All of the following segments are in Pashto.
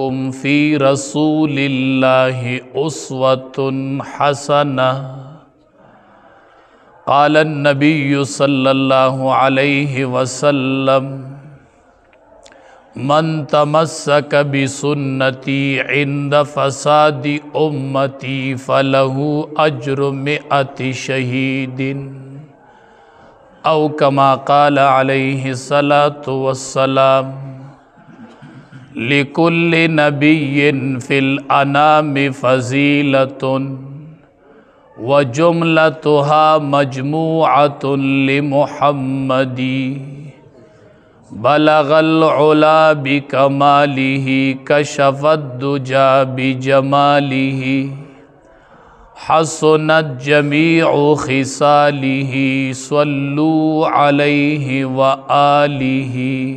رسول اللہ قَالَ النَّبِيُّ صَلَّى صلی اللہ علیہ وسلم منتمس کبھی سنتی اند فسادی امتی اجر اجرم اتی او اوکما قال علیہ الصلاة والسلام لكل نبي في الأنام فزيلة وجملتها مجموعة لمحمد بلغ العلا بكماله كشف الدجى بجماله حسنت جميع خصاله صلوا عليه وآله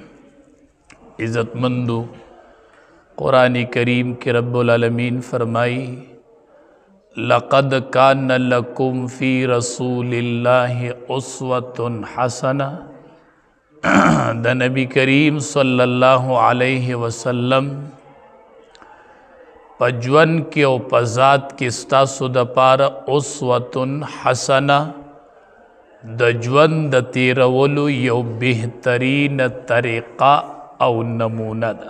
عزت مندو قرآن کریم کے رب العالمین فرمائی لقد کان لکم فی رسول اللہ عصوت حسنہ دا نبی کریم صلی اللہ علیہ وسلم پجون کې او پزات کې ستاسو د پاره اسوتن حسنه د ژوند د تیرولو یو بهترین طریقه او نمونه ده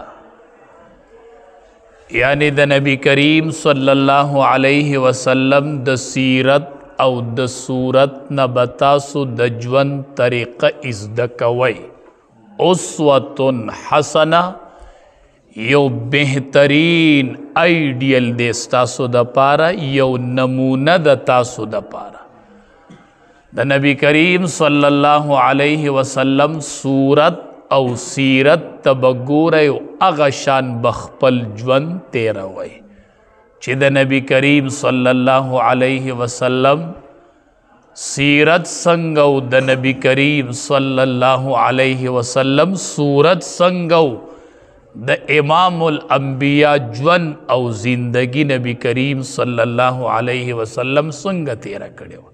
یعنی د نبی کریم صلی الله علیه وسلم د سیرت او د صورت نه بتاسو د ژوند طریقه ازده کوي اسوه حسنه یو بهترین ائیډیل د تاسو د پاره یو نمونه د تاسو د پاره د نبی کریم صلی الله علیه وسلم صورت او سیرت تبګوري او اغه شان بخپل ژوند تیروي چې د نبی کریم صلی الله علیه وسلم سیرت څنګه او د نبی کریم صلی الله علیه وسلم صورت څنګه او د امام الانبیا ژوند او زندگی نبی کریم صلی الله علیه وسلم څنګه تیر کړو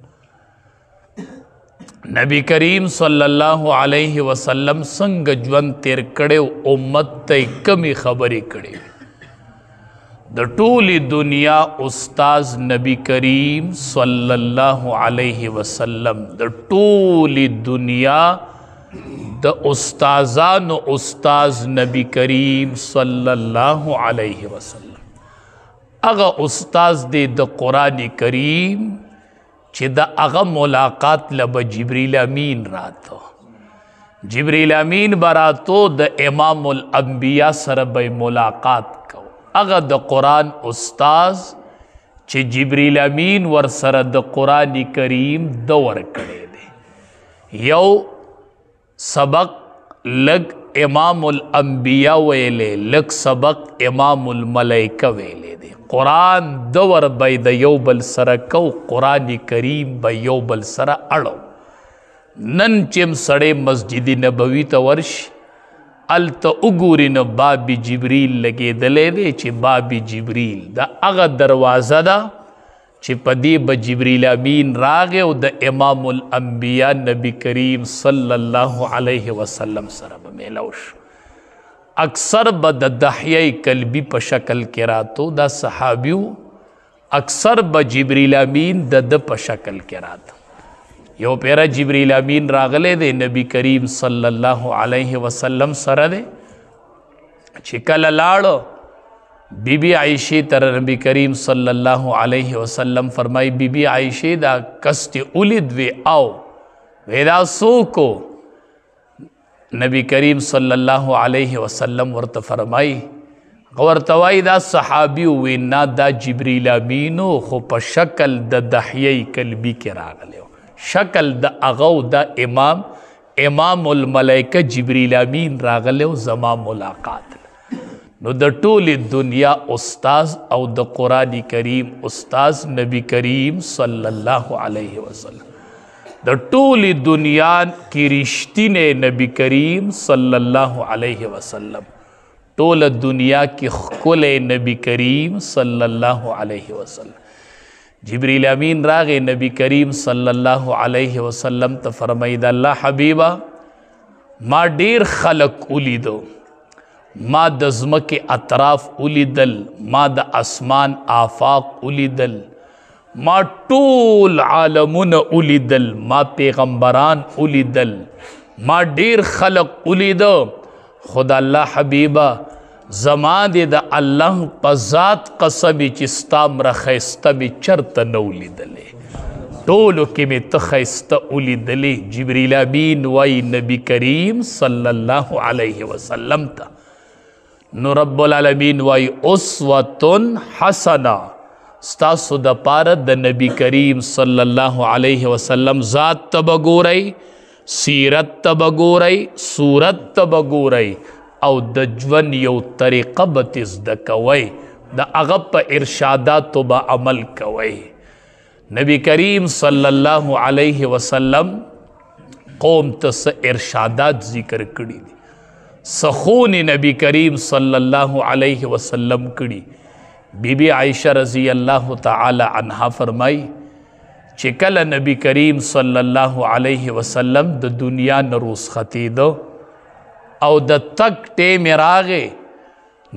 نبی کریم صلی الله علیه وسلم څنګه ژوند تیر کړي امت ته کمی خبرې کړي د ټولي دنیا استاد نبی کریم صلی الله علیه وسلم د ټولي دنیا د استادانو استاد نبی کریم صلی الله علیه وسلم هغه استاد دی د قران کریم چې د هغه ملاقات لبه جبرئیل امین راتو جبرئیل امین براتو د امام الانبیا سره به ملاقات کو هغه د قران استاد چې جبرئیل امین ور سره د قران کریم دور کړي دی یو سبق لګ امام الانبیاء ویلې لک سبق امام الملائکه ویلې دی قران دور به د یو بل سره کو قران کریم به یو بل سره اړو نن چم سړې مسجد نبوي ته ورش ال ته وګوري نو باب جبريل لګې دلې دی چې باب جبريل دا هغه دروازه ده چې پدی به جبرئیل امین راغه او د امام الانبیاء نبی کریم صلی الله علیه وسلم سره به ملوش اکثر به د دحیه قلبی په شکل کې راتو د صحابیو اکثر به جبرئیل امین د د په شکل کې رات یو پیرا جبرئیل امین راغله د نبی کریم صلی الله علیه وسلم سره ده چې کله لاړو بی بی عائشہ تر نبی کریم صلی الله علیه وسلم فرمای بی بی عائشہ دا کست اولید وی او ودا سو کو نبی کریم صلی الله علیه وسلم ورته فرمای ورتوای دا صحابی وی نا دا جبرئیل امینو خو په شکل د دحیه قلبی کې راغلی شکل د اغو د امام امام الملائکه جبرئیل امین راغلی زما ملاقات نو د ټولې دنیا استاد او د قران کریم استاد نبی کریم صلی الله علیه وسلم د ټولې دنیا کې رښتینه نبی کریم صلی الله علیه وسلم ټول دنیا کې خپل نبی کریم صلی الله علیه وسلم جبرئیل امین راغه نبی کریم صلی الله علیه وسلم ته فرمایید الله حبیبا ما ډیر خلق ولیدو ما د زمکه اطراف ولیدل ما د اسمان آفاق ولیدل ما ټول عالمونه ولیدل ما پیغمبران ولیدل ما ډیر خلق ولید خدا الله حبیبا زما دې د الله په ذات قسمی چې ستا مرخیسته می چرته نه ولیدلې ټولو کې می ته خیسته ولیدلې جبرئیل امین وای نبی کریم صلی الله علیه وسلم ته نو رب العالمین وای اسوتن حسنه ستاسو د پاره د نبی کریم صلی الله علیه وسلم ذات ته بګورئ سیرت ته بګورئ صورت ته بګورئ او د ژوند یو طریقه به تز د کوي د هغه په ارشاداتو به عمل کوي نبی کریم صلی الله علیه وسلم قوم ته ارشادات ذکر کړی دي سخون نبی کریم صلی الله علیه وسلم کړي بی بی عائشه رضی الله تعالی عنها فرمای چې کله نبی کریم صلی الله علیه وسلم د دنیا نروس ختیدو او د تک ټیم راغه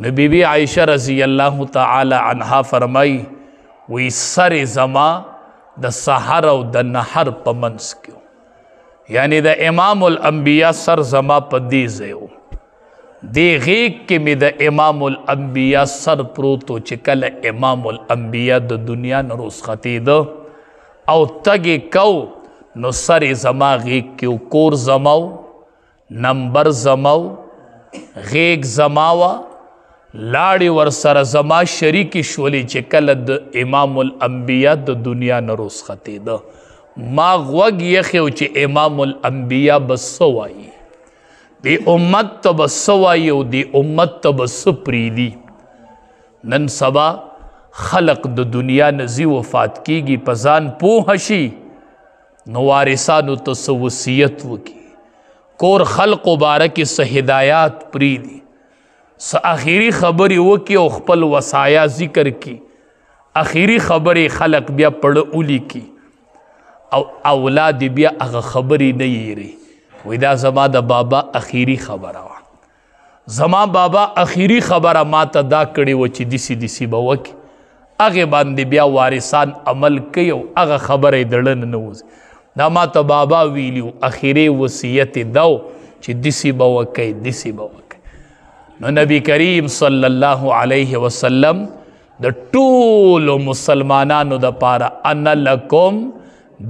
نبی بی عائشه رضی الله تعالی عنها فرمای وی سر زما د سحر او د نهر پمنس کیو یعنی د امام الانبیا سر زما په دی زیو دی غیق کې می د امام الانبیا سر پروتو چې کله امام الانبیا د دنیا نه رخصتی ده او تګي کو نو سر زما غیق کې کور زماو نمبر زماو غیق زماوا لاړې ور سره زما شریک شولې چې کله د امام الانبیا د دنیا نه رخصتی ده ما غوږ یخیو چې امام الانبیا بس وایي دی امت ته به څه وایي او دی امت ته به څه پرېږدي نن سبا خلق د دنیا نزی وفات کیږي په ځان پوه شي نو وارثانو ته څه وصیت وکړي کور خلق مبارک څه هدایات پرېږدي څه اخیری خبرې وکړي او خپل وصایا ذکر کړي اخیری خبرې خلق بیا پړه اولی کی او اولاد بیا هغه خبرې نه یېري وې دا زما د بابا اخیری خبره وه زما بابا اخیری خبره ما ته دا کړې و چې دسی دسی به وکړي هغې باندې بیا وارثان عمل کوي او هغه خبره یې د نه وځي دا ما ته بابا ویلي و اخیری وصیت یې دا چې دسی به وکئ دسی به وکئ نو نبی کریم صلی الله علیه وسلم د ټولو مسلمانانو د پاره انا لکم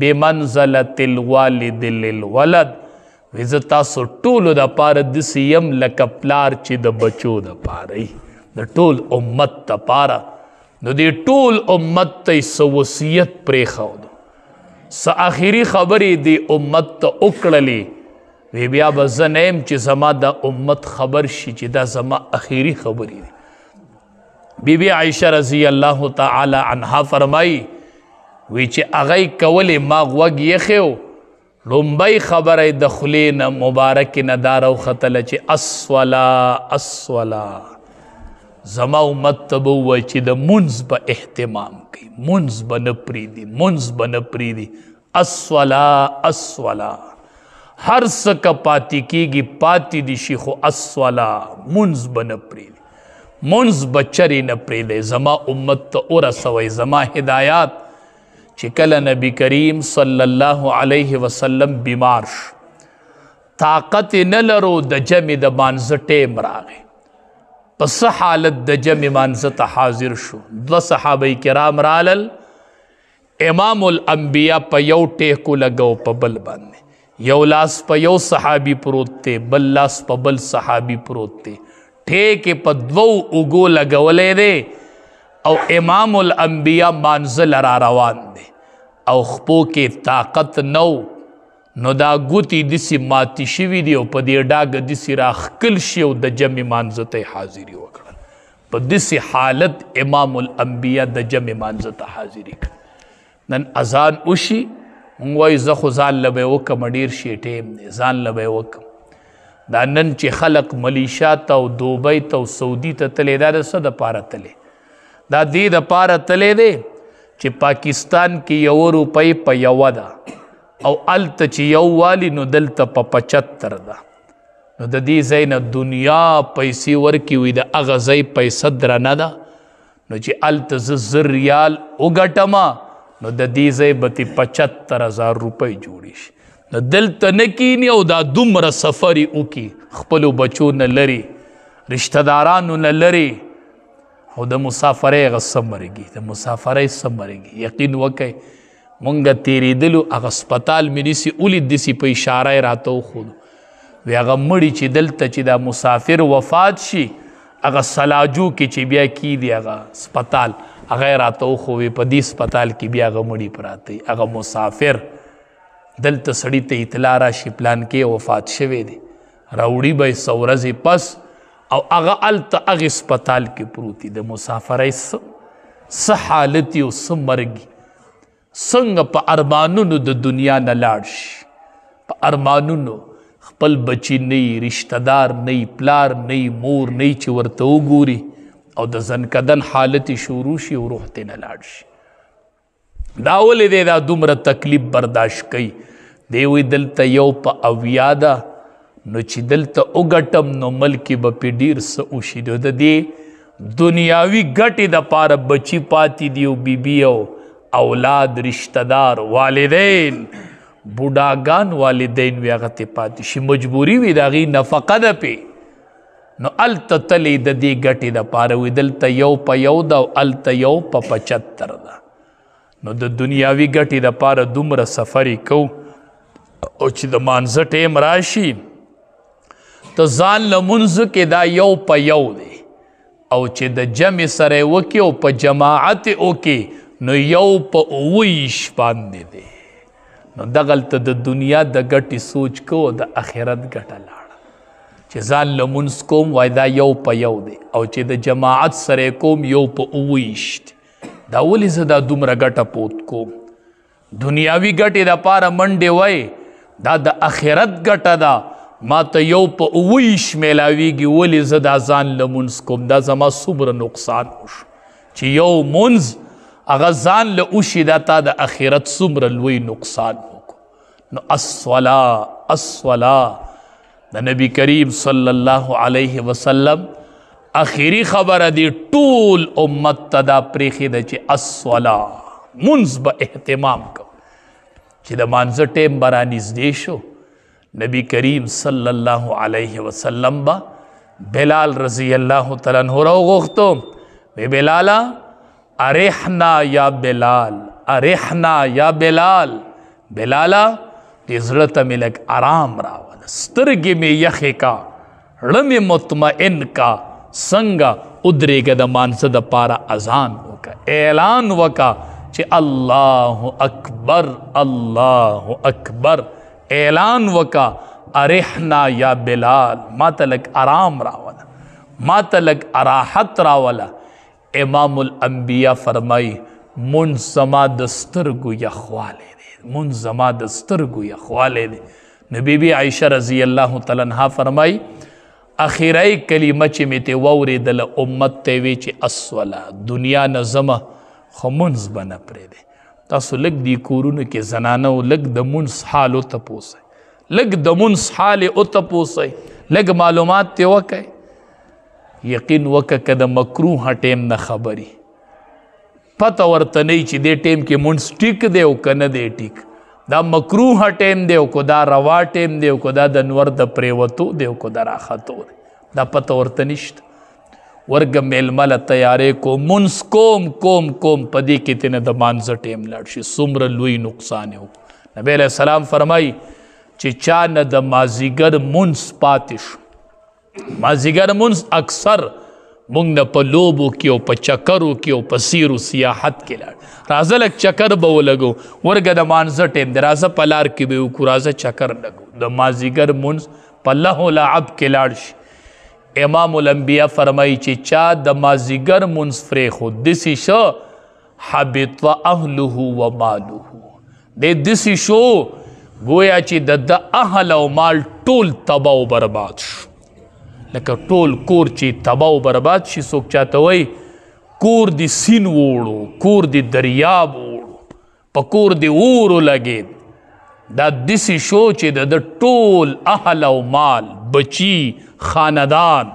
بمنزله الوالد للولد ویزه تاسو ټولو د پاره د سیم لکه پلار چې د بچو د پاره د ټول امت د پاره نو دې ټول امت ته سوسیت پرې خاو س اخیری خبرې دې امت ته وکړلې وی بیا به زنیم چې زما د امت خبر شي چې دا زما اخیری خبرې دي بی بی عائشہ رضی الله تعالی عنها فرمای وی چې اغه کولې ما غوږ یې خېو لومبای خبره د خلی نه مبارک نه دارو خطل چې اسولا اسولا زما امت تبو چې د منز به اهتمام کوي منز به نه پریدي منز به نه پریدي اسولا اسولا هر څه ک پاتې کیږي پاتې دي شي خو اسولا منز به نه پریدي منز بچری نه پریدي زما امت ته اور سوي زما هدایات چې کله نبی کریم صلی الله علیه وسلم بیمار شو طاقت نه لرو د جمع د مانزه ټیم راغی پس حالت د جمع مانزه ته حاضر شو دو صحابه کرام رالل امام الانبیاء په یو ټیکو لګاو په بل باندې یو لاس په یو صحابي پروت دی بل لاس په بل صحابي پروت دی ټیکې په دوو اوګو لګولې دی او امام الانبیاء مانزل را روان دی او خپو کې طاقت نو نو دا ګوتی دسی ماتی شوی دی او په دې ډاګ دسی راخکل شي او د جمع مانزته حاضری وکړه په دسی حالت امام الانبیا د جمع مانزته حاضری کړ نن اذان وشي وای زه خو ځان لبه وکم ډیر شي ټیم دی ځان لبه وکم دا نن چې خلق ملیشیا ته او دوبۍ ته او سعودي ته تلې دا د څه د پاره تلې دا دې د پاره تلې دی چې پاکستان کې یو روپۍ په یو ده او الته چې یو والی نو دلته په پچتر ده نو د دې ځای نه دنیا پیسې ورکې وي د هغه ځای پیسه درنه ده نو چې الته زه زر ریال وګټم نو د دې ځای به تې پچتر هزار روپۍ جوړې شي د دلته نه کینی او دا دومره سفرې وکي خپلو بچو نه لري رشتهدارانو نه لري او د مسافرې هغه څه مرګي د مسافرې څه مرګي یقین وکئ مونږ تیریدلو هغه سپتال مې نیسي ولید دسي په اشاره یې راته وښودو وی هغه مړي چې دلته چې دا مسافر وفات شي هغه سلاجو کې چې بیا کی دی هغه سپتال هغه راته وښوي په دې سپتال کې بیا هغه مړي پراته هغه مسافر دلته سړی ته اطلاع راشي پلان کې وفات شوی دی راوړي به سورځي پس او هغه الته هغه سپتال کې پروتي د مسافرۍ څه حالت یو څه مرګي څنګه په ارمانونو د دنیا نه لاړ شي په ارمانونو خپل بچی نه رشتہ دار نه پلار نه مور نه چې ورته وګوري او د زنکدن حالت شروع شي او روح ته نه لاړ شي دا ولې دا دومره تکلیف برداشت کوي دی وی دلته یو په اویا ده نو چې دلته وګټم نو ملکی به پی ډیر څه وشي نو د دې دنیاوي ګټې د پاره بچی پاتې دی او بیبي او اولاد رشتہ دار والدین بوډاګان والدین وی هغه ته پاتې شي مجبوری وی داغي نفقه ده پی نو الته تلی د دې ګټې د پاره وی دلته یو په یو دا الته یو په 75 دا نو د دنیاوي ګټې د پاره دومره سفرې کو او چې د مانځ ټیم راشي ته ځان لمونځ کې دا یو په یو دی او چې د جمع سره وکي او په جماعت وکي نو یو په اویش باندې دی نو دغلته د دنیا د ګټې سوچ کو د آخرت ګټه لاړه چې ځان لمونځ کوم وای دا یو په یو دی او چې د جماعت سره کوم یو په اویش دی دا ولې زه دا دومره ګټه پوت کوم دنیاوي ګټې د پاره منډې وای دا د آخرت ګټه ده ما ته یو په اوویش میلاویږي ولې زه دا ځان له مونځ کوم دا زما څومره نقصان وشو چې یو مونځ هغه ځان له وشي دا تا د اخرت څومره لوی نقصان وکړو نو الصلا الصلا د نبی کریم صلی الله علیه وسلم اخیری خبره دی ټول امت ته دا پریښې ده چې الصلا مونځ به اهتمام کوو چې د مانځه ټیم به رانږدې شو نبی کریم صلی الله علیه وسلم با بلال رضی الله تعالی عنہ را غوښتو وی بلالا ارحنا یا بلال ارحنا یا بلال بلالا دې زړه ته مې لږ آرام راول سترګې مې یخې کا زړه مې مطمئن کا څنګه ودرېږه د مانسه د پاره اذان وکړه اعلان وکړه چې الله اکبر الله اکبر اعلان وکا ارحنا یا بلال ما تلک آرام راولا ما تلک اراحت راولا امام الانبیاء فرمائی منظما دسترگو یا خوالے دے منظما دسترگو یا خوالے دے نبی بی عائشہ رضی اللہ تعالی عنہ فرمائی اخیرای کلمه چې می ته وورېدله امت ته وی چې اسوله دنیا نه ځمه خو منځ به نه پرېږدې تاسو لګ دی کورونه کې زنانه او لګ د منس حال او تپوسه لګ د منس حال او تپوسه لګ معلومات ته وکه یقین وکه کده مکروه ټیم نه خبري پته ورته نه چې دې ټیم کې منس ټیک دی او کنه دی ټیک دا مکروه ټیم دی او کو دا روا ټیم دی او کو دا د نور د پریوتو دی او کو دا راخاتو دی دا پته ورته نشته ورګه میلمله تیارې کو منس کوم کوم کوم پدی کې تنه د مانځ ټیم لړ شي سمر لوی نقصان یو نبی علیہ السلام فرمای چې چا نه د مازیګر منس پاتش مازیګر منس اکثر مونږ نه په لوبو کې او په چکرو کې او په سیرو سیاحت کې لاړ راځه لک چکر به ولګو ورګه د مانځ ټیم د راځه په لار کې به وکړو راځه چکر لګو د مازیګر منس په لهو لعب کې لاړ شي امام الانبیاء فرمایي چې چا د مازیګر منځ فرې خو دسی شو حبط اهله و ماله دې دسی شو گویا چې د اهل او مال ټول تباہ او برباد شو لکه ټول کور چې تباہ او برباد شي څوک چاته وای کور دی سین وړو کور دی دریاب وړو په کور دی اورو لګید دا دسی شو چې د ټول اهل او مال بچی خاندان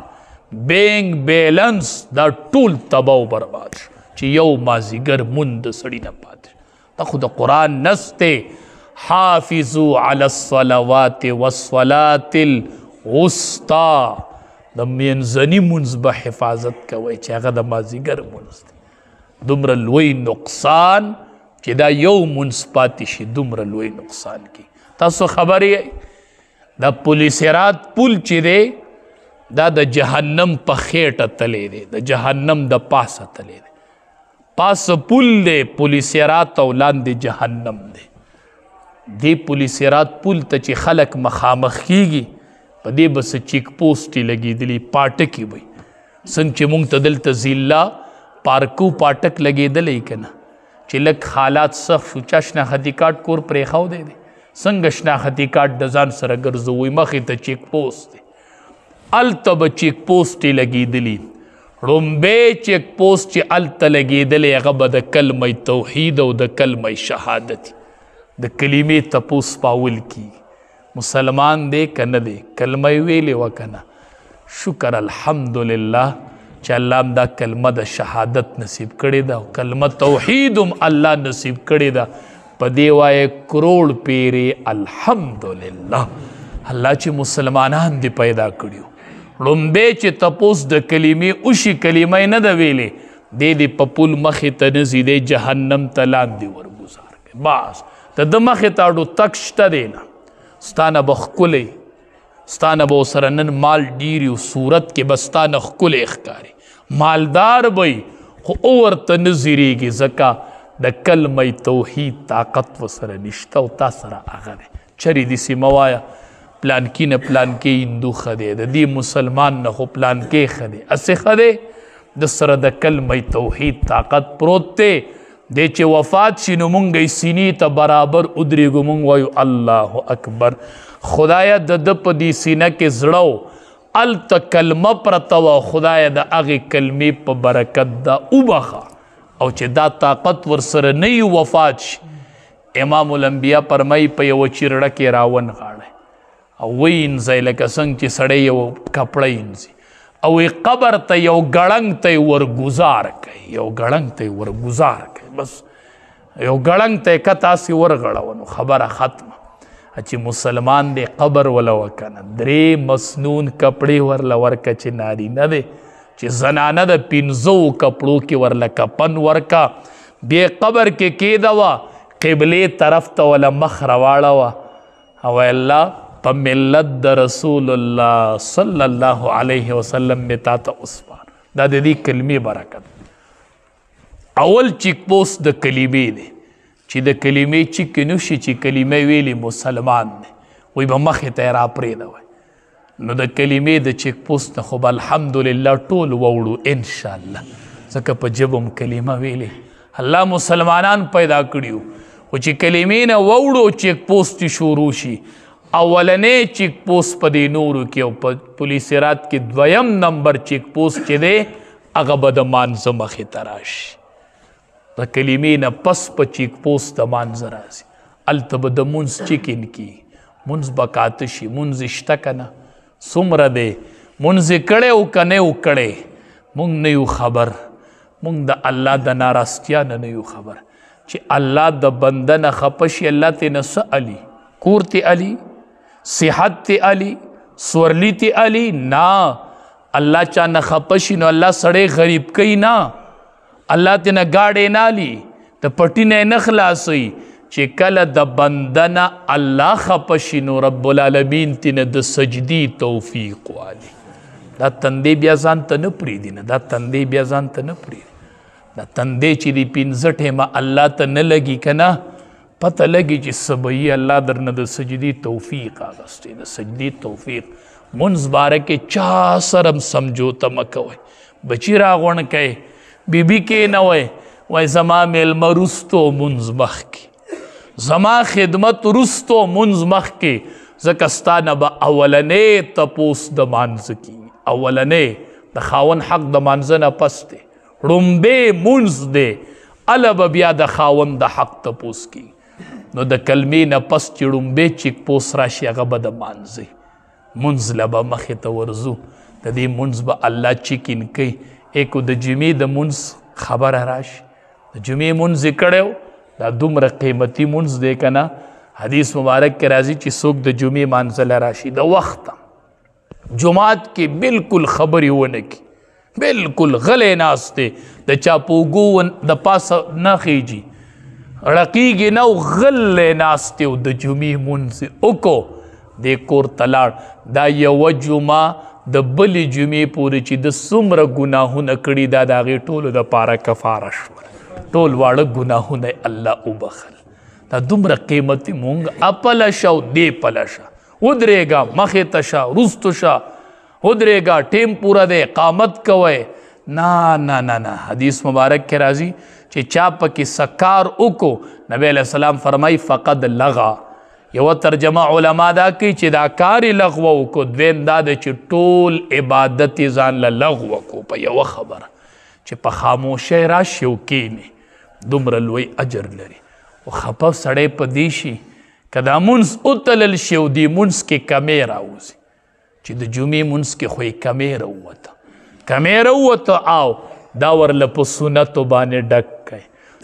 بینګ بیلنس دا ټول تباو برباد چې یو مازیګر مند سړی نه پاتې دا خو د قران نسته حافظو علی الصلوات والصلات الوسطى د مینځنی منځ به حفاظت کوي چې هغه د مازیګر منځ دی دومره لوی نقصان چې دا یو منځ پاتې شي دومره لوی نقصان کی تاسو خبرې د پولیس رات پل چې دی دا د جهنم په خېټه تلې دی د جهنم د پاسه تلې دی پاس پل دی پولیس رات او لاندې جهنم دی دی پولیس رات پل ته چې خلک مخامخ کیږي په دې بس چیک پوسټي لګېدلی پاټکی وي څنګه چې مونږ ته دلته ضلع پارکو پاټک لګېدلی که نه چې لږ حالات صف چشنه خدیکاټ کور پرېښاو دی دی څنګه شناختی کارت د ځان سره ګرځوي مخې ته چیک پوسټ دی هلته به چیک پوسټې لګېدلي رومبه چیک پوسټ چې الته لګېدلې هغه به د کلمې توحید او د کلمې شهادت د کلمې تپوس پاول کی مسلمان دی کنه دی کلمې ویلې وکنه شکر الحمدلله چې الله دا کلمه د شهادت نصیب کړې ده او کلمه توحید هم الله نصیب کړې ده په دی وای کروڑ پیری الحمدلله الله چې مسلمانان دی پیدا کړیو لومبه چې تپوس د کلمې او شی کلمې نه د ویلې د دې په پول مخې ته نزي د جهنم تلان دی ورګزار کې بس ته د مخې تاړو تک شته دی نه ستانه بخکلې ستانه به سره نن مال ډیری او صورت کې بستانه خکلې ښکاری مالدار وي خو اور ته نزيريږي زکه د کلمه توحید طاقت وسره نشته او تا سره هغه دی چری دې سیمه وایه پلان کې نه پلان کې هندو خدي د دې مسلمان نه خو پلان کې خدي اسه خدي د سره د کلمه توحید طاقت پروت ته د چې وفات شي نو مونږ سینې ته برابر ودرېږو مونږ وایو الله اکبر خدای د د په دې سینه کې زړو ال کلمه پرتو خدای د هغې کلمې په برکت دا وبخه او چې دا طاقت ورسره نه وفات شي امام الانبیا پرمای په یو چیرړه کې راون غاړه او وین زایلکه څنګه چې سړی یو کپړې انځي او قبر ته یو غړنګ ته ورګزار کوي یو غړنګ ته ورګزار کوي بس یو غړنګ ته کتا سي ورغړونو خبره ختمه چې مسلمان دی قبر ولا وکنه درې مسنون کپڑے ورلا ورکه چې ناری نه دی چې زنانه د پینزو کپړو کې ورله کپن ورکا بیا قبر کې کېده وه قبلې طرف ته وله مخ رواړه وه او الله په ملت د رسول الله صلی الله علیه وسلم مې تا ته اوسپار دا د دې کلمې برکت اول چیک پوسټ د کلمې دی چې د کلمې چیک نوشي چې کلمې ویلې مسلمان دی وی به مخې ته را پرېږدوئ نو د کلمې د چیک پوسټ نه خو الحمدلله ټول ووړو ان شاء الله ځکه په جبم کلمه ویلې الله مسلمانان پیدا کړیو خو چې کلمې نه ووړو چیک پوسټ شروع شي اولنې چیک پوسټ په دې نورو کې او په پولیس رات کې دویم نمبر چیک پوسټ چې دی هغه به د مانځه مخې ته راشي د کلمې نه پس په چیک پوسټ د مانځه راځي هلته به د مونځ چیکن کی مونځ به کاته شي مونځ شته که نه سمره دی منځ کړي او کنه او کړي مونږ نه یو خبر مونږ د الله د ناراستیا نه نه یو خبر چې الله د بندنه خپشي الله ته نس علي کور ته علي صحت ته علي سورلی ته علي نه الله چا نه خپشي نو الله سړی غریب کوي نه الله ته نه گاډې نه علي ته پټی نه نه خلاصي چې کله د بندنه الله خپشي نو رب العالمین تینه د سجدي توفیق والی دا تندې بیا ځان ته نه پریدي نه دا تندې بیا ځان ته نه پریدي دا تندې چې دی پینځه ټیمه الله ته نه لګي کنه پته لګي چې سبي الله درنه د سجدي توفیق اغستې د سجدي توفیق منز بارکه چا سرم سمجوته مکوي بچی راغون کوي بیبي کې نه وای وای زما مل مرستو منز مخ کی زما خدمت رستو منز مخ کې زکستانه به اولنې تپوس د مانځ کی اولنې د خاون حق د مانځ نه پس دی رمبه منز دی الب بیا د خاون د حق تپوس کی نو د کلمې نه پس چې رمبه چیک پوس راشي هغه به د مانځي منز لبه مخې ته ورزو د دې منز به الله چیکین کوي اکو د جمعې د منز خبره راشي د جمعې منز کړو دا دومره قیمتي منځ دی که نه حدیث مبارک کې راځي چې څوک د جمعې مانځه له راشي د وخته جمعات کې بالکل خبرې ونه کړي بالکل غلې ناست دی د چا په اوږو د پاسه نه خیږي رقیږي نه او غلې ناست دی او د جمعې مونځ وکړو دې کور ته لاړ دا یوه جمعه د بلې جمعې پورې چې د څومره ګناهونه کړي دا د هغې ټولو دپاره کفاره شول ټول واړه ګناهونه الله وبخل دا دومره قیمتي مونږ اپل شو دی پل شو ودرېګا مخې ته شا رستو شا ودرېګا ټیم پورا دی قامت کوي نه نه نه نه حدیث مبارک کې راځي چې چا پکې سکار وکړو نبی علیہ السلام فرمای فقد لغا یو ترجمه علما دا کوي چې دا کار لغو وکړو دویم دا چې ټول عبادت ځان لغو وکړو په یو خبره چې په خاموشه راشي او کینې دومره لوی اجر لري او خپه سړی په دې شي که دا مونځ وتلل شي او دې مونځ کې کمې راوځي چې د جمعې مونځ کې خو یې کمې راووته کمې راووته او دا ورله په سنتو باندې ډک کړئ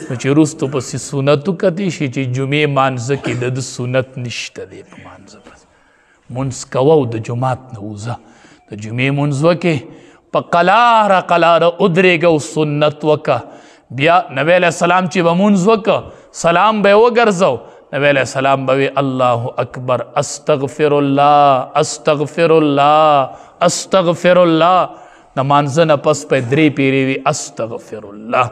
نو چې وروستو پسې سنتو کتی شي چې جمعې مانځه کې د سنت نشته دی په مانځه پس مونځ کوه او د جماعت نه وځه د جمعې مونځ وکې په قلاره قلاره ادرېږه او سنت وکه بیا نبی علیه السلام چې به مونځ وکه سلام به یې وګرځو نبی علیه السلام به وی الله اکبر استغفر الله استغفر الله استغفر الله د مانځه نه پس په درې پیری وی استغفر الله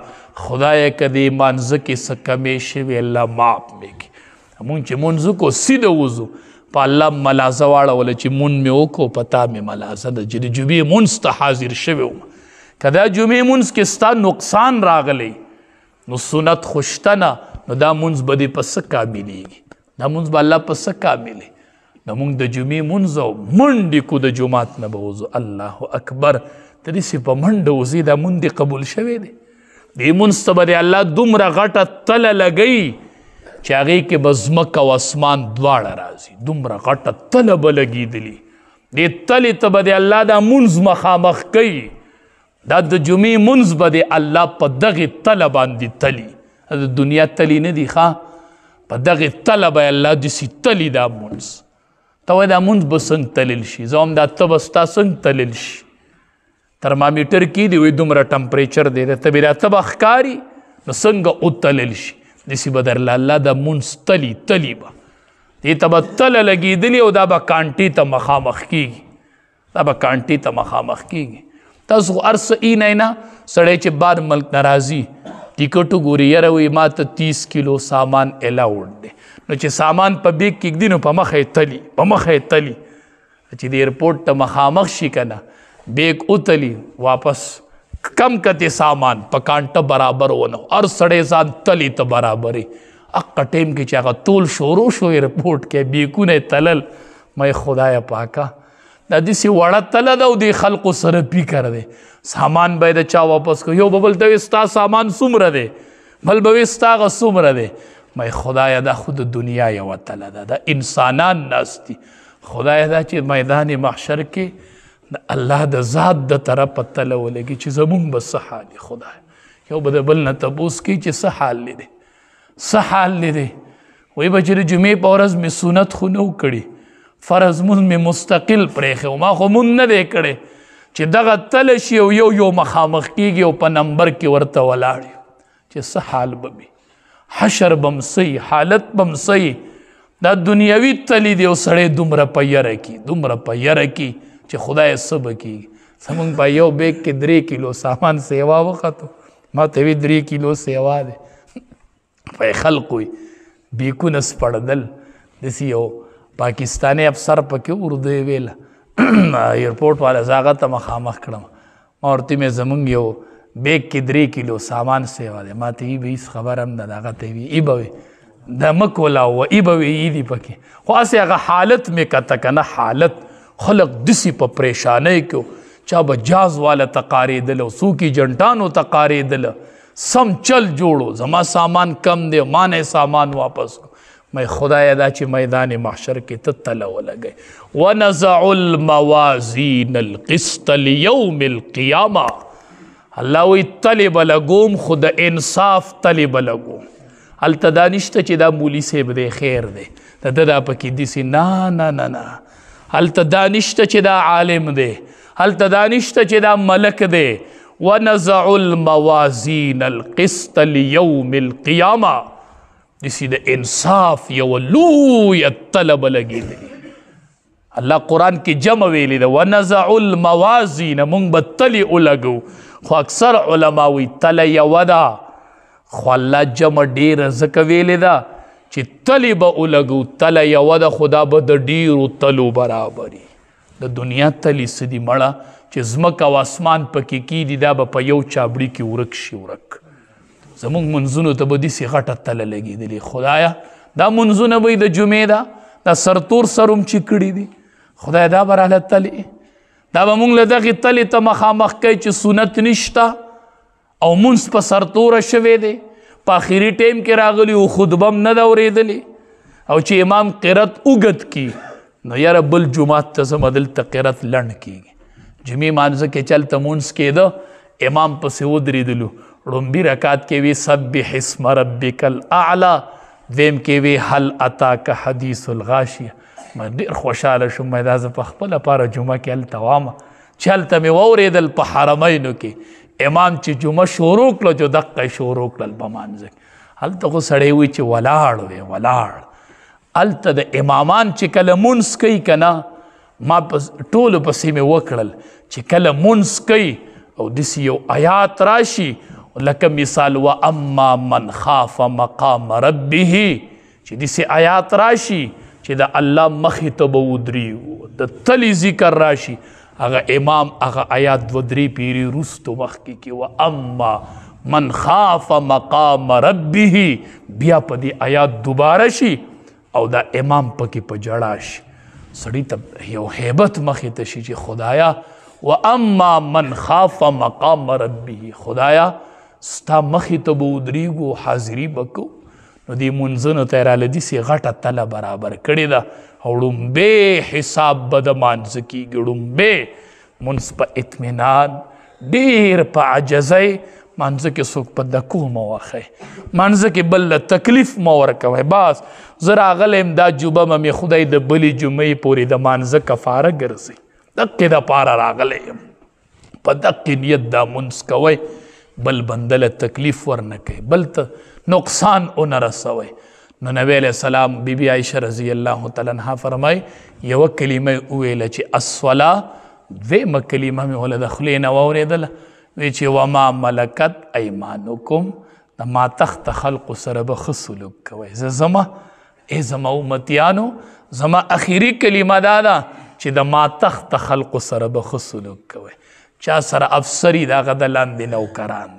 خدای کدی مانځه کې څه کمی شوي الله معاف مې کړي مونږ چې مونځ کو سیده وځو په الله ملازه واړوله چې مون مې وکړو په تا مې ملازه ده چې د جمعې مونځ ته حاضر شوی وم که دا جمعې مونځ کې ستا نقصان راغلی نو سنت خوشتنه نو دا مونځ به دې په څه کاملیږي دا مونځ به الله په څه کاملی نو مونږ د جمعې مونځ او منډې کو د جومات نه به وځو الله اکبر ته داسې په منډه وځې دا مونځ قبول شوی دی دې مونځ ته به د الله دومره غټه تله لګوي چې هغې کې به ځمکه او اسمان دواړه راځي دومره غټه تله به لګېدلي دې تلې ته به د الله دا مونځ مخامخ کوي دا د جمعې مونځ به د الله په دغې تله باندې تلی د دنیا تلی نه دي ښه په دغې تله به الله داسې تلی دا مونځ ته وایي دا مونځ به څنګه تلل شي زه هم دا ته به ستا څنګه تلل شي ترمامیټر کې دی وایي دومره ټمپریچر دی د تبې راته به ښکاري نو څنګه وتلل شي نسی به درله الله د مونځ تلی تلی به دې ته به تله لګېدلي او دا به کانټې ته مخامخ کېږي دا به کانټې ته مخامخ کېږي تاسو خو هر څه این نه سړی چې بار ملک نه راځي ټیکټو ګوري یاره وایي ما ته تیس کیلو سامان الاوډ دی نو چې سامان په بیگ کې کېږدي نو په مخه یې تلي په مخه یې تلي چې د ایرپورټ ته مخامخ شي که نه بیگ وتلي واپس کم کتی سامان په کانټه برابر ونه هر سړی ځان تلی ته برابرې اقا ټیم کې چې هغه ټول شروع شو ایرپورټ کې بیکونه تلل مې خدای پاکه دا داسې وړه تله ده او دې خلکو سره پیکر دی سامان به د چا واپس کو یو ببل ته ستا سامان څومره دی بل به ستا هغه څومره دی مې خدای دا خو د دنیا یوه تله ده دا انسانان ناست دي خدای دا چې میدان محشر کې د الله د ذات د طرف پته لولګي چې زمونږ به څه حال خدای یو به د بل نه تپوس کوي چې څه حال دی څه حال دی وی به چې د جمعې په ورځ مې سنت خو نه کړي فرض مون مې مستقل پرېښی ما خو مون نه دی کړی چې دغه تل شي او یو یو مخامخ کیږي او په نمبر کې ورته ولاړ چې څه حال به وي حشر بم سي حالت بم سي دا دنیوي تلی دی او سړی دومره په یره کې دومره په یره کې چې خدای سب کی سمون په یو بیگ کې 3 کیلو سامان سیوا وخته ما ته وی 3 کیلو سیوا ده په خلقوي بیکونه سپړدل دسی یو پاکستانی افسر پکې اردو ویل ایرپورټ والا زاغه ته مخامخ کړم ما ورته مې زمونږ یو بیگ کې درې کیلو سامان سیوا دی ما ته به هیڅ خبر هم نه ده هغه ته وي ای به د مکولا و ای به وي دی پکې خو هسې هغه حالت مې کته که نه حالت خلق دسی په پریشانۍ کې چا به جاز والا تقاریدل او سوکی جنټانو تقاریدل سم چل جوړو زما سامان کم دی مانه سامان واپس کو مې خدای دا چې میدان محشر کې ته تله ولګي ونزع الموازین القسط ليوم القيامه الله وی طلب لګوم خود انصاف طلب لګوم التدانشته چې دا مولي سیب دی خیر دی دا د پکې دي سي نه نه نه نه هلته دا نشته چې دا عالم دی هلته دا نشته چې دا ملک دی ونزع الموازین القسط لیوم القیامه دسی د انصاف یو لوی طلب لګی دی الله قران کې جمع ویلی دا ونزع الموازین مونږ به تلی ولګو خو اکثر علما وی تلی یو دا خو الله جمع ډیر زکه ویلی دا چې طلب اولګو تل یو د خدا به د ډیرو تلو برابري د دنیا تلی سدي مړه چې زمکه او اسمان پکې کی دي دا به په یو چابړي کې ورک شي ورک زموږ منځونو ته به دي سي غټه تل لګېدلې خدایا دا منځونه به د جمعې دا دا سرتور سروم چې کړی دي خدای دا براله تلی دا به مونږ له دغې تلی ته مخامخ کوي چې سنت نشته او مونږ په سرتوره شوی دی په اخیری ټیم کې راغلی او خطبم نه دا اوریدلی او چې امام قرت اوګت کی نو یاره بل جمعات ته زما دلته قرت لنډ کیږي جمعې مانځه کې چلته مونځ کېده امام پسې ودرېدلو ړومبي رکعت کې وی سبح اسم ربک الاعلی دویم کې وی هل اتاک حدیث الغاشیه من ډېر خوشاله شوم دا زه په خپله پاره جمعه کې هلته وامه چې هلته مې واورېدل په حرمینو کې امام چې جمعه شروع کړه جو دقه شروع کړل په مانځه هلته خو سړی وي چې ولاړ وي ولاړ هلته د امامان چې کله مونځ کوي که نه ما په ټولو پسې مې وکړل چې کله مونځ کوي او داسې یو آیات راشي لکه مثال و اما من خاف مقام ربه چې داسې آیات راشي چې د الله مخې ته به ودري د تلې ذکر راشي هغه امام هغه آیات و درې پیری رستو مخکې کې و اما من خاف مقام ربه بیا په دې آیات دوباره شي او دا امام پکې په جړا شي سړی ته یو hebat مخې ته شي چې خدایا و اما من خاف مقام ربه خدایا ستا مخې ته به ودرېږو حاضري به کوو نو دی منځنو ته یې راله داسې غټه تله برابر کړې ده او ړومبې حساب به د مانځه کېږي ړومبې منځ په اطمینان ډېر په عجزۍ مانځه کې څوک په دکو مه واخئ مانځه کې بل له تکلیف مه ورکوئ بس زه راغلم دا جوبه به مې خدای د بلې جمعې پورې د مانځه کفاره ګرځي دقې دپاره راغلی یم په دقې نیت دا منځ کوئ بل بنده له تکلیف ورنه کوئ بل ته نقصان اون رسوي نو نبی علیہ السلام بی بی عائشہ رضی اللہ تعالی عنہ فرمای یو کلمه ویل چې اسولا دویمه کلمه مې ول د خلینا وریدل وی چې وما ملکت ایمانکم د ما تخت خلق سره به خسلوک کوي زما ای زما امتیانو زما اخیری کلمه دا ده چې د ما تخت خلق سره به خسلوک کوي چا سره افسری دا غد لاندې نوکران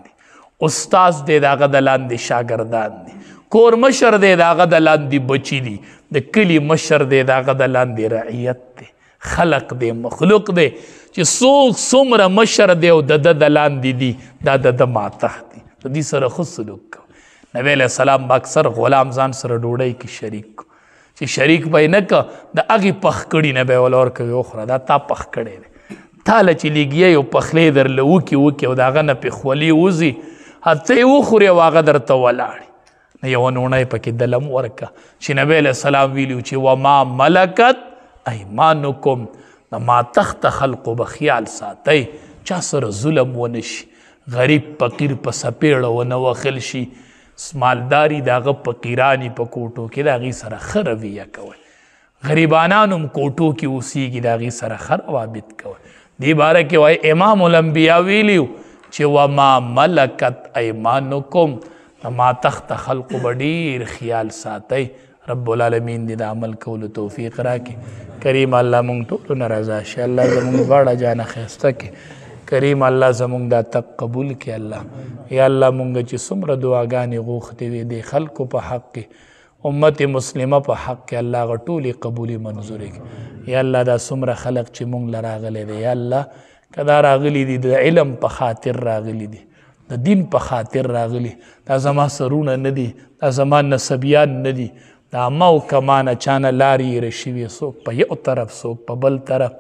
استاد دی داغه د لاندې شاګردان دي کور مشر دی داغه د لاندې بچی دي د کلی مشر دی داغه د لاندې رعیت دی خلق دی مخلوق دی چې څوک څومره مشر دی او د د لاندې دي دا د د ماته دي د دې سره خو سلوک نبی علیہ السلام با اکثر غلام ځان سره ډوډۍ کې شریک چې شریک به نه ک د هغې پخ کړي نه به ولور کوي وخوره دا تا پخ کړی دی تاله چې لګیا یو پخلی درله وکې وکې او د هغه نه پې خولې وځي هته و خوري واغه درته ولاړ نه یو نونه پکې دلم ورکا چې نبی له سلام ویلو چې و ما ملکت ايمانکم د ما تخت خلق بخیال ساتي چا سره ظلم ونشي غریب فقیر په سپېړه ونه وخل شي مالداری داغه فقیرانی په کوټو کې داغي سره خرویه کوي غریبانان هم کوټو کې اوسېږي داغي سره خر وابط کوي دی باره کې وای امام الانبیا ویلیو چې و ما ملکت ایمانکم ما تخت خلق بډیر خیال ساتي رب العالمین دې د عمل کولو توفیق راکړي کریم الله مونږ ټول ناراضه شه الله زمونږ واړه جان خسته کې کریم الله زمونږ دا تق قبول کې الله یا الله مونږ چې څومره دعاګانې غوښتې وي د خلکو په حق کې امت مسلمه په حق کې الله غټولې قبولې منظورې یا الله دا څومره خلق چې مونږ لراغلې دی یا الله کدا راغلی دي د علم په خاطر راغلی دي د دین په خاطر راغلی دا زما سرونه نه دي دا زما نسبیان نه دي دا مو کمانه چانه لاري رشوي سو په یو طرف سو په بل طرف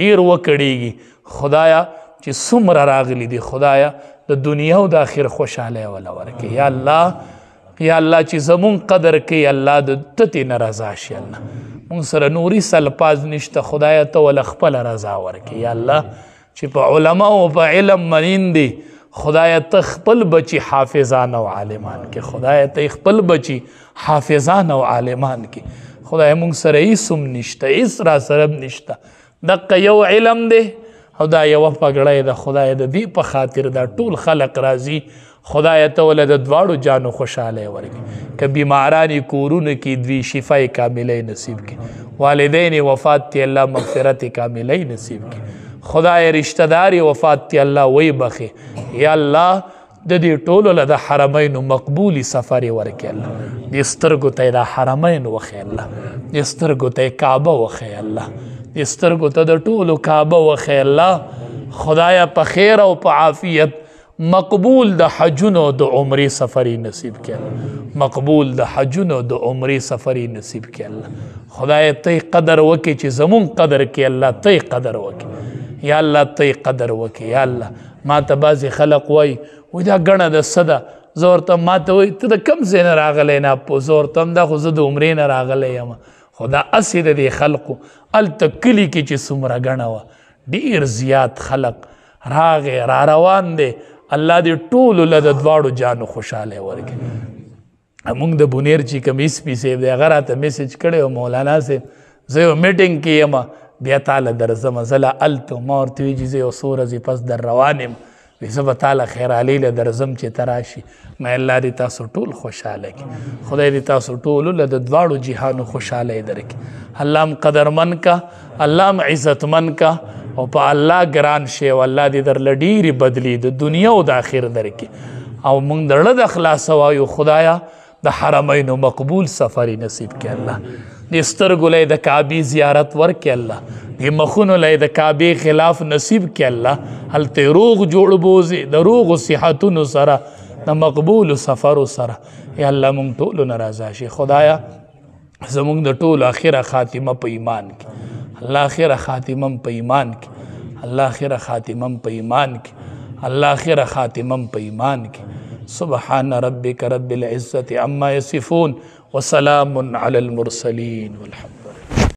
ډیر وکړيږي خدایا چې څومره راغلی دي خدایا د دنیا او د آخر خوشاله ولا ورکه یا الله یا الله چې زمون قدر کوي الله د تتی ناراضه شي الله مون سره نوري سلپاز نشته خدایا ته ول خپل رضا ورکه یا الله چې په علما او په علم منین دي خدای ته خپل بچي حافظان او عالمان کې خدای ته خپل بچي حافظان او عالمان کې خدای مونږ سره یې سم نشته هیڅ را سره نشته دقه یو علم دی او دا یو پګړی د خدای د دې په خاطر دا ټول خلق راځي خدای ته ول د دواړو جانو خوشاله ورکړي ک بیمارانی کورونه کې دوی شفای کاملې نصیب کړي والدین وفات ته الله مغفرت کاملې نصیب کړي خدای رشتہ داری وفات تی الله وی بخي یا الله د دې ټولو له د حرمینو مقبولي سفر ورکې الله د سترګو ته د حرمینو وخې الله د سترګو ته کعبه وخې الله د سترګو ته د ټولو کعبه وخې الله خدایا په خیر او په عافیت مقبول د حجونو د عمرې سفرې نصیب کړه مقبول د حجونو د عمرې سفرې نصیب کړه خدای ته قدر وکي چې زمون قدر کې الله ته قدر وکي یا الله ته قدر وکې یا الله ما ته بعضې خلق وای و دا ګڼه د صده زور ته ما ته وای ته د کم ځای نه راغلی نه په زور ته دا خو زه د عمرې نه راغلی یم خو دا هسې د دې خلقو هلته کلي کې چې څومره ګڼه وه ډیر زیات خلق راغې را روان دی الله دې ټولو له د دواړو جانو خوشحاله ورکړي موږ د بونیر چې کوم ایس پی سیب دی هغه راته میسج کړی و مولانا صاحب زه یو میټینګ کې یم بیا تاله درځم زه له هلته ما ورته ویي چې زه یو څو ورځې پس در روان یم وی زه به تاله خیرالۍ له درځم چې ته راشي مې الله دې تاسو ټول خوشحاله کړي خدای دې تاسو ټولو له د دواړو جهانو خوشحاله درکړي الله هم قدرمن کا الله هم عزتمن کا او په الله ګران شي او الله دې در لډيري بدلی د دنیا او د آخرت درکې او موږ درله د اخلاص وایو خدایا د حرمینو مقبول سفری نصیب کړه الله د سترګو لای د کعبې زیارت ورکې الله د مخونو لای د کعبې خلاف نصیب کې الله هلته روغ جوړ بوزي د روغ صحتونو سره د مقبول سفر سره یا الله مونږ ټول ناراضه شي خدایا زمونږ د ټول اخره خاتمه په ایمان کې الله اخره خاتمه په ایمان کې الله اخره خاتمه په ایمان کې الله اخره خاتمه په ایمان کې سبحان ربك رب العزه عما يصفون وسلام على المرسلين والحمد